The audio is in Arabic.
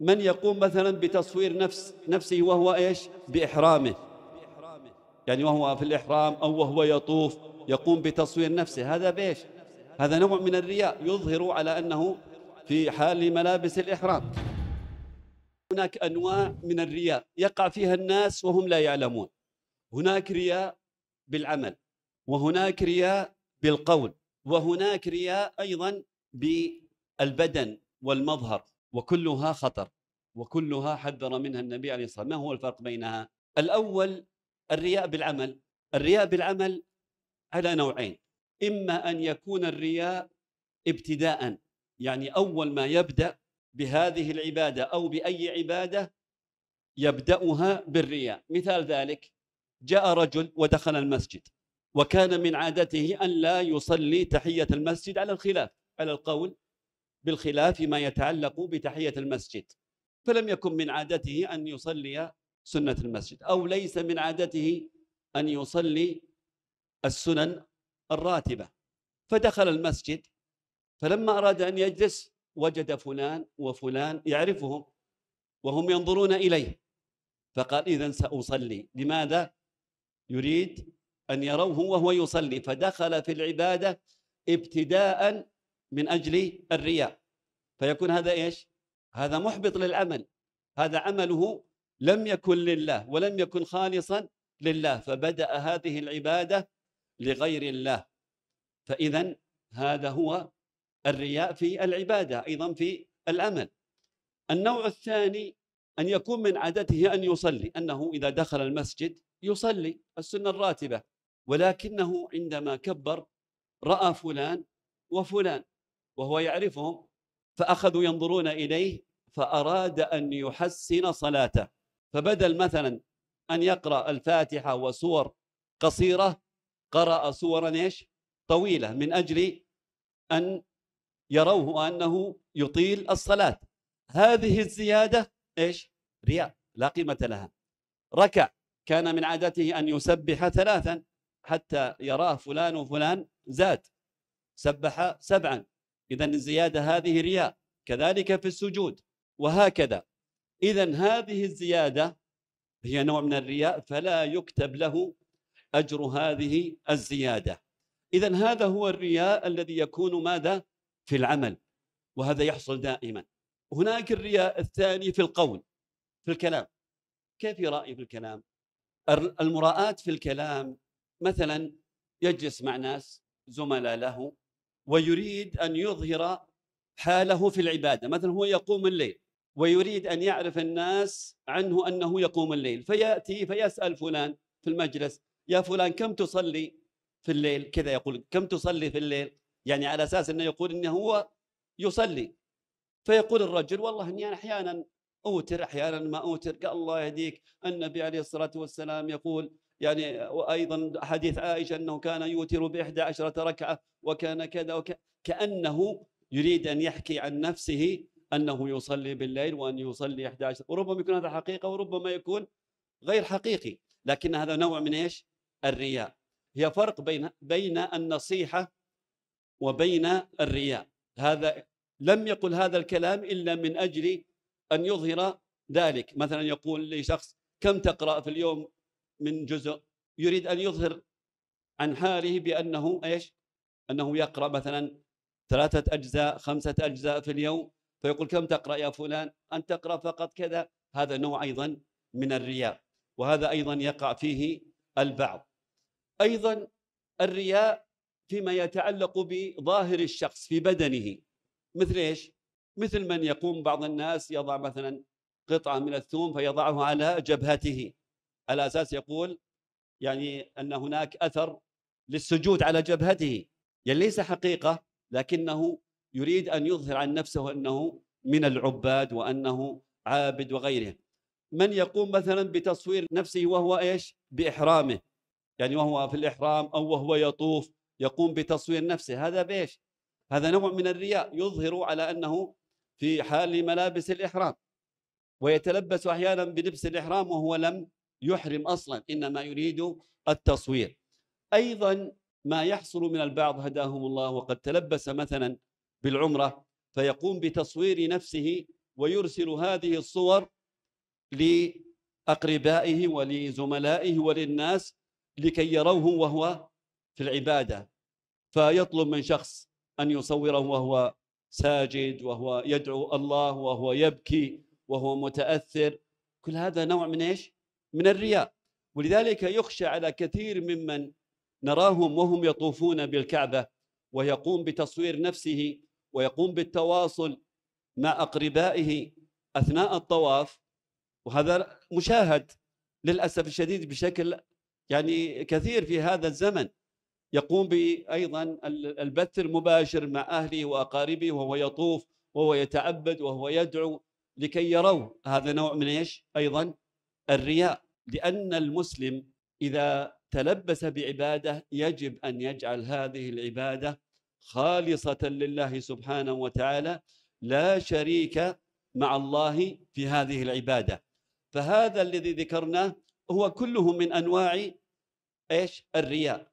من يقوم مثلا بتصوير نفس نفسه وهو ايش باحرامه يعني وهو في الاحرام او وهو يطوف يقوم بتصوير نفسه هذا بيش هذا نوع من الرياء يظهر على انه في حال ملابس الاحرام هناك انواع من الرياء يقع فيها الناس وهم لا يعلمون هناك رياء بالعمل وهناك رياء بالقول وهناك رياء ايضا بالبدن والمظهر وكلها خطر وكلها حذر منها النبي عليه الصلاه والسلام ما هو الفرق بينها الاول الرياء بالعمل الرياء بالعمل على نوعين اما ان يكون الرياء ابتداء يعني اول ما يبدا بهذه العباده او باي عباده يبداها بالرياء مثال ذلك جاء رجل ودخل المسجد وكان من عادته ان لا يصلي تحيه المسجد على الخلاف على القول بالخلاف فيما يتعلق بتحية المسجد فلم يكن من عادته أن يصلي سنة المسجد أو ليس من عادته أن يصلي السنن الراتبة فدخل المسجد فلما أراد أن يجلس وجد فلان وفلان يعرفهم وهم ينظرون إليه فقال إذا سأصلي لماذا؟ يريد أن يروه وهو يصلي فدخل في العبادة ابتداء من أجل الرياء فيكون هذا إيش؟ هذا محبط للعمل هذا عمله لم يكن لله ولم يكن خالصا لله فبدأ هذه العبادة لغير الله فإذا هذا هو الرياء في العبادة أيضا في العمل النوع الثاني أن يكون من عادته أن يصلي أنه إذا دخل المسجد يصلي السنة الراتبة ولكنه عندما كبر رأى فلان وفلان وهو يعرفهم فأخذوا ينظرون إليه فأراد أن يحسن صلاته فبدل مثلا أن يقرأ الفاتحة وسور قصيرة قرأ سورا إيش طويلة من أجل أن يروه أنه يطيل الصلاة هذه الزيادة إيش رياء لا قيمة لها ركع كان من عادته أن يسبح ثلاثا حتى يراه فلان وفلان زاد سبح سبعا إذا الزيادة هذه رياء كذلك في السجود وهكذا إذا هذه الزيادة هي نوع من الرياء فلا يكتب له أجر هذه الزيادة إذا هذا هو الرياء الذي يكون ماذا في العمل وهذا يحصل دائما هناك الرياء الثاني في القول في الكلام كيف يرأي في الكلام المراءات في الكلام مثلا يجلس مع ناس زملاء له ويريد أن يظهر حاله في العبادة مثلا هو يقوم الليل ويريد أن يعرف الناس عنه أنه يقوم الليل فيأتي فيسأل فلان في المجلس يا فلان كم تصلي في الليل كذا يقول كم تصلي في الليل يعني على أساس أنه يقول أنه هو يصلي فيقول الرجل والله أني أحيانا أوتر أحيانا ما أوتر قال الله يهديك النبي عليه الصلاة والسلام يقول يعني وأيضا حديث عائشة أنه كان يوتر بإحدى عشرة ركعة وكان كذا كأنه يريد أن يحكي عن نفسه أنه يصلي بالليل وأن يصلي 11 وربما يكون هذا حقيقة وربما يكون غير حقيقي لكن هذا نوع من إيش الرياء هي فرق بين بين النصيحة وبين الرياء هذا لم يقل هذا الكلام إلا من أجل أن يظهر ذلك مثلا يقول لشخص كم تقرأ في اليوم من جزء يريد أن يظهر عن حاله بأنه إيش أنه يقرأ مثلا ثلاثة أجزاء خمسة أجزاء في اليوم فيقول كم تقرأ يا فلان أن تقرأ فقط كذا هذا نوع أيضا من الرياء وهذا أيضا يقع فيه البعض أيضا الرياء فيما يتعلق بظاهر الشخص في بدنه مثل ايش؟ مثل من يقوم بعض الناس يضع مثلا قطعه من الثوم فيضعه على جبهته على اساس يقول يعني أن هناك أثر للسجود على جبهته يعني ليس حقيقة لكنه يريد أن يظهر عن نفسه أنه من العباد وأنه عابد وغيره من يقوم مثلا بتصوير نفسه وهو إيش بإحرامه يعني وهو في الإحرام أو وهو يطوف يقوم بتصوير نفسه هذا بإيش هذا نوع من الرياء يظهر على أنه في حال ملابس الإحرام ويتلبس أحيانا بلبس الإحرام وهو لم يحرم اصلا انما يريد التصوير ايضا ما يحصل من البعض هداهم الله وقد تلبس مثلا بالعمره فيقوم بتصوير نفسه ويرسل هذه الصور لاقربائه ولزملائه وللناس لكي يروه وهو في العباده فيطلب من شخص ان يصوره وهو ساجد وهو يدعو الله وهو يبكي وهو متاثر كل هذا نوع من ايش؟ من الرياء ولذلك يخشى على كثير ممن نراهم وهم يطوفون بالكعبة ويقوم بتصوير نفسه ويقوم بالتواصل مع أقربائه أثناء الطواف وهذا مشاهد للأسف الشديد بشكل يعني كثير في هذا الزمن يقوم بأيضا البث المباشر مع أهله وأقاربه وهو يطوف وهو يتعبد وهو يدعو لكي يروا هذا نوع من ايش؟ ايضا الرياء لأن المسلم إذا تلبس بعبادة يجب أن يجعل هذه العبادة خالصة لله سبحانه وتعالى لا شريك مع الله في هذه العبادة فهذا الذي ذكرناه هو كله من أنواع إيش الرياء